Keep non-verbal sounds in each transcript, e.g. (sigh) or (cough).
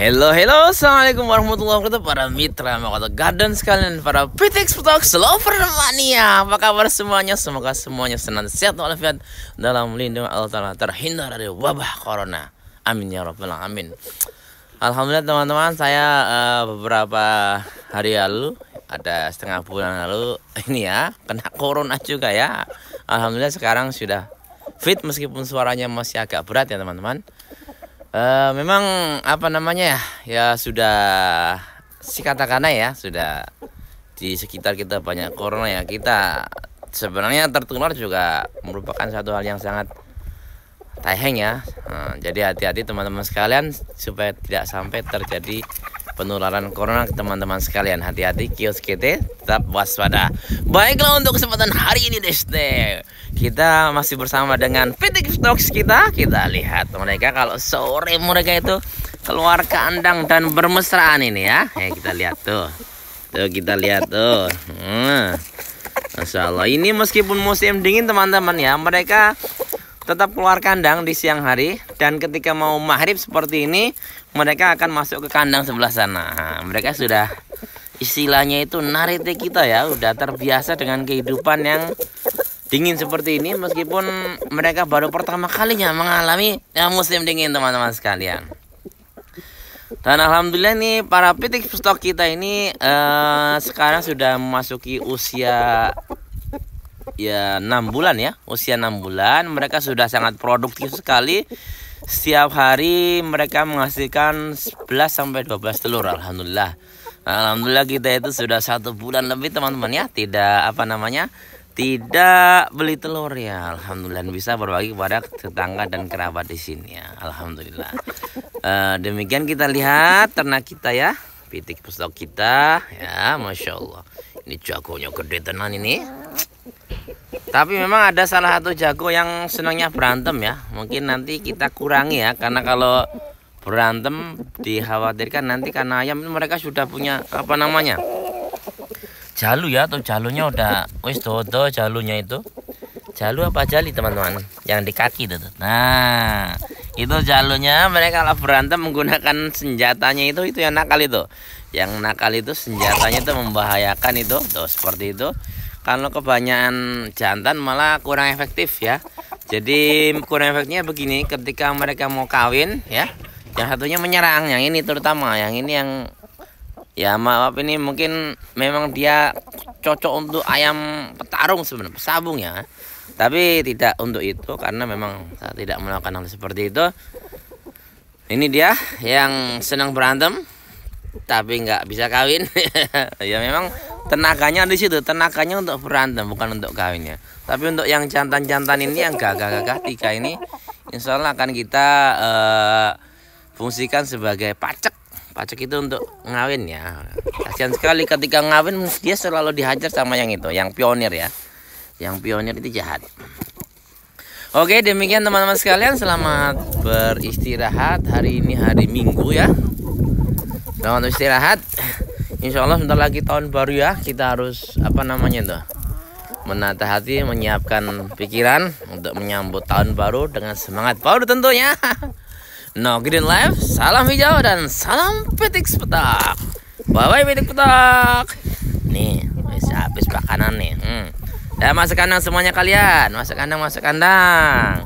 Hello, hello, Assalamualaikum warahmatullahi wabarakatuh Para mitra Makoto Garden sekalian Para Pitix Petox Slover Mania Apa kabar semuanya? Semoga semuanya senang sehat walafiat Dalam lindungan Allah Ta'ala Terhindar dari wabah Corona Amin ya Rabbal Amin Alhamdulillah teman-teman Saya uh, beberapa hari lalu Ada setengah bulan lalu (laughs) Ini ya Kena Corona juga ya Alhamdulillah sekarang sudah fit Meskipun suaranya masih agak berat ya teman-teman Uh, memang apa namanya ya ya sudah si katakan ya sudah di sekitar kita banyak corona ya kita sebenarnya tertular juga merupakan satu hal yang sangat tayang ya uh, jadi hati-hati teman-teman sekalian supaya tidak sampai terjadi penularan corona teman-teman sekalian hati-hati kios kita tetap waspada baiklah untuk kesempatan hari ini Deste kita masih bersama dengan PT Stocks kita kita lihat mereka kalau sore mereka itu keluar kandang dan bermesraan ini ya eh, kita lihat tuh tuh kita lihat tuh hmm. Masya Allah ini meskipun musim dingin teman-teman ya mereka tetap keluar kandang di siang hari dan ketika mau maghrib seperti ini mereka akan masuk ke kandang sebelah sana mereka sudah istilahnya itu narite kita ya udah terbiasa dengan kehidupan yang dingin seperti ini meskipun mereka baru pertama kalinya mengalami ya, musim dingin teman-teman sekalian dan alhamdulillah nih para pitik stok kita ini uh, sekarang sudah memasuki usia ya enam bulan ya usia enam bulan mereka sudah sangat produktif sekali setiap hari mereka menghasilkan 11 sampai 12 telur alhamdulillah. Alhamdulillah kita itu sudah satu bulan lebih teman-teman ya tidak apa namanya tidak beli telur ya alhamdulillah bisa berbagi kepada tetangga dan kerabat di sini ya alhamdulillah uh, demikian kita lihat ternak kita ya pitik pesok kita ya masya allah ini jagonya gede tenan ini tapi memang ada salah satu jago yang senangnya berantem ya. Mungkin nanti kita kurangi ya karena kalau berantem dikhawatirkan nanti karena ayam itu mereka sudah punya apa namanya? Jalu ya atau jalunya udah wis dodo jalunya itu. Jalu apa jali teman-teman? Yang di kaki itu. Nah, itu jalunya mereka kalau berantem menggunakan senjatanya itu itu yang nakal itu. Yang nakal itu senjatanya itu membahayakan itu. Tuh seperti itu kalau kebanyakan jantan malah kurang efektif ya jadi kurang efeknya begini ketika mereka mau kawin ya yang satunya menyerang yang ini terutama yang ini yang ya maaf ini mungkin memang dia cocok untuk ayam petarung sebenarnya sabung ya tapi tidak untuk itu karena memang saya tidak melakukan hal seperti itu ini dia yang senang berantem tapi nggak bisa kawin (laughs) ya memang tenaganya di situ tenaganya untuk berantem bukan untuk kawin ya tapi untuk yang jantan-jantan ini yang gagah-gagah tiga ini insya Allah akan kita uh, fungsikan sebagai pacek pacek itu untuk ngawin ya kasihan sekali ketika ngawin dia selalu dihajar sama yang itu yang pionir ya yang pionir itu jahat Oke demikian teman-teman sekalian selamat beristirahat hari ini hari Minggu ya selamat beristirahat Insya Allah sebentar lagi tahun baru ya kita harus apa namanya tuh menata hati menyiapkan pikiran untuk menyambut tahun baru dengan semangat baru tentunya (laughs) No Green Life salam hijau dan salam petik petak bye bye petik petak nih habis habis makanan nih hmm. ya masuk kandang semuanya kalian masuk kandang masuk kandang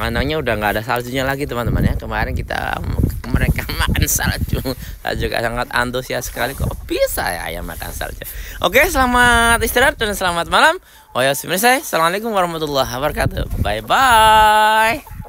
Manangnya udah nggak ada saljunya lagi teman-teman ya. Kemarin kita mereka (laughs) makan salju. Saya juga sangat antusias sekali kok bisa ya ayam makan salju. Oke, selamat istirahat dan selamat malam. Oh ya, Assalamualaikum warahmatullahi wabarakatuh. Bye bye.